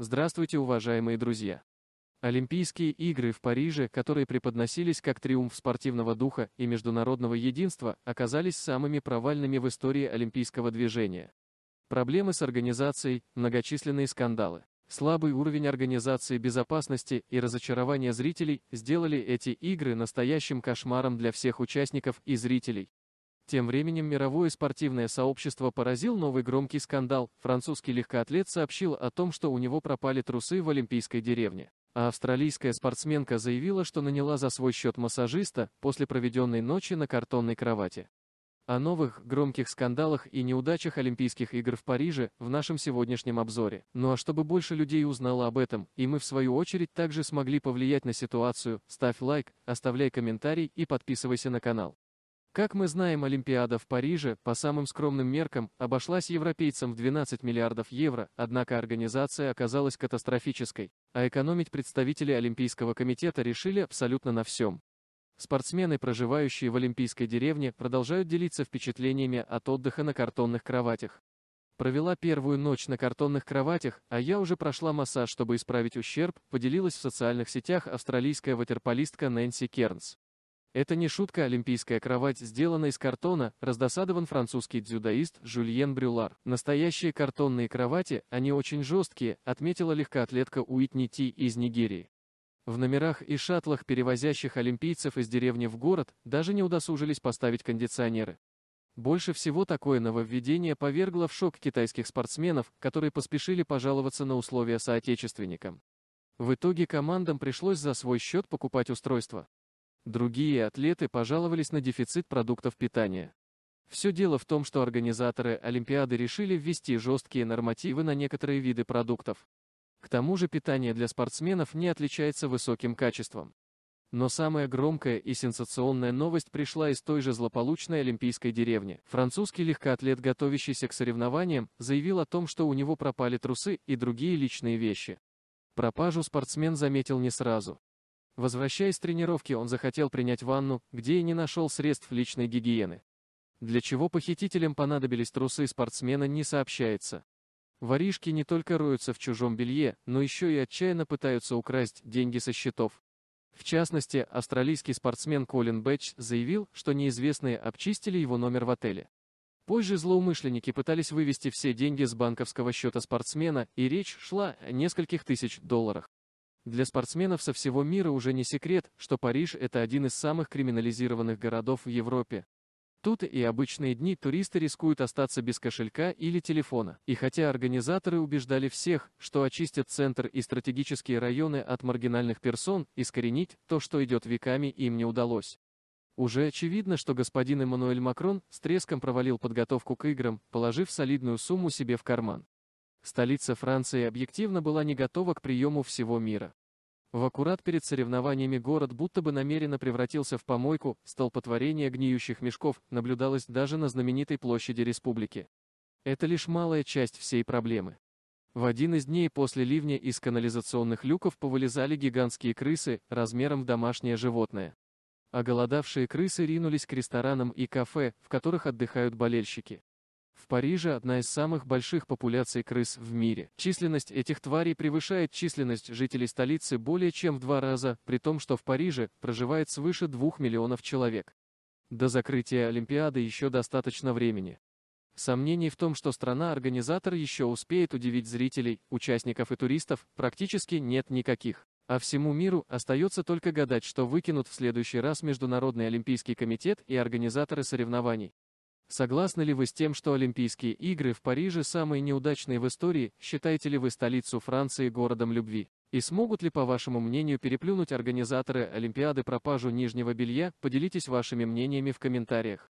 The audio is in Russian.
Здравствуйте, уважаемые друзья! Олимпийские игры в Париже, которые преподносились как триумф спортивного духа и международного единства, оказались самыми провальными в истории олимпийского движения. Проблемы с организацией, многочисленные скандалы, слабый уровень организации безопасности и разочарование зрителей сделали эти игры настоящим кошмаром для всех участников и зрителей. Тем временем мировое спортивное сообщество поразил новый громкий скандал. Французский легкоатлет сообщил о том, что у него пропали трусы в Олимпийской деревне. А австралийская спортсменка заявила, что наняла за свой счет массажиста после проведенной ночи на картонной кровати. О новых, громких скандалах и неудачах Олимпийских игр в Париже в нашем сегодняшнем обзоре. Ну а чтобы больше людей узнало об этом, и мы в свою очередь также смогли повлиять на ситуацию, ставь лайк, оставляй комментарий и подписывайся на канал. Как мы знаем, Олимпиада в Париже, по самым скромным меркам, обошлась европейцам в 12 миллиардов евро, однако организация оказалась катастрофической, а экономить представители Олимпийского комитета решили абсолютно на всем. Спортсмены, проживающие в Олимпийской деревне, продолжают делиться впечатлениями от отдыха на картонных кроватях. Провела первую ночь на картонных кроватях, а я уже прошла массаж, чтобы исправить ущерб, поделилась в социальных сетях австралийская ватерполистка Нэнси Кернс. Это не шутка, олимпийская кровать сделана из картона, раздосадован французский дзюдоист Жюльен Брюлар. Настоящие картонные кровати, они очень жесткие, отметила легкоатлетка Уитни Ти из Нигерии. В номерах и шаттлах, перевозящих олимпийцев из деревни в город, даже не удосужились поставить кондиционеры. Больше всего такое нововведение повергло в шок китайских спортсменов, которые поспешили пожаловаться на условия соотечественникам. В итоге командам пришлось за свой счет покупать устройство. Другие атлеты пожаловались на дефицит продуктов питания. Все дело в том, что организаторы Олимпиады решили ввести жесткие нормативы на некоторые виды продуктов. К тому же питание для спортсменов не отличается высоким качеством. Но самая громкая и сенсационная новость пришла из той же злополучной олимпийской деревни. Французский легкоатлет, готовящийся к соревнованиям, заявил о том, что у него пропали трусы и другие личные вещи. Пропажу спортсмен заметил не сразу. Возвращаясь с тренировки, он захотел принять ванну, где и не нашел средств личной гигиены. Для чего похитителям понадобились трусы спортсмена, не сообщается. Воришки не только роются в чужом белье, но еще и отчаянно пытаются украсть деньги со счетов. В частности, австралийский спортсмен Колин Бэтч заявил, что неизвестные обчистили его номер в отеле. Позже злоумышленники пытались вывести все деньги с банковского счета спортсмена, и речь шла о нескольких тысяч долларах. Для спортсменов со всего мира уже не секрет, что Париж – это один из самых криминализированных городов в Европе. Тут и обычные дни туристы рискуют остаться без кошелька или телефона. И хотя организаторы убеждали всех, что очистят центр и стратегические районы от маргинальных персон, искоренить то, что идет веками, им не удалось. Уже очевидно, что господин Эммануэль Макрон с треском провалил подготовку к играм, положив солидную сумму себе в карман. Столица Франции объективно была не готова к приему всего мира. В аккурат перед соревнованиями город будто бы намеренно превратился в помойку, столпотворение гниющих мешков наблюдалось даже на знаменитой площади республики. Это лишь малая часть всей проблемы. В один из дней после ливня из канализационных люков повылезали гигантские крысы, размером в домашнее животное. Оголодавшие крысы ринулись к ресторанам и кафе, в которых отдыхают болельщики. Париже одна из самых больших популяций крыс в мире. Численность этих тварей превышает численность жителей столицы более чем в два раза, при том, что в Париже проживает свыше двух миллионов человек. До закрытия Олимпиады еще достаточно времени. Сомнений в том, что страна-организатор еще успеет удивить зрителей, участников и туристов, практически нет никаких. А всему миру остается только гадать, что выкинут в следующий раз Международный олимпийский комитет и организаторы соревнований. Согласны ли вы с тем, что Олимпийские игры в Париже самые неудачные в истории, считаете ли вы столицу Франции городом любви? И смогут ли, по вашему мнению, переплюнуть организаторы Олимпиады пропажу нижнего белья? Поделитесь вашими мнениями в комментариях.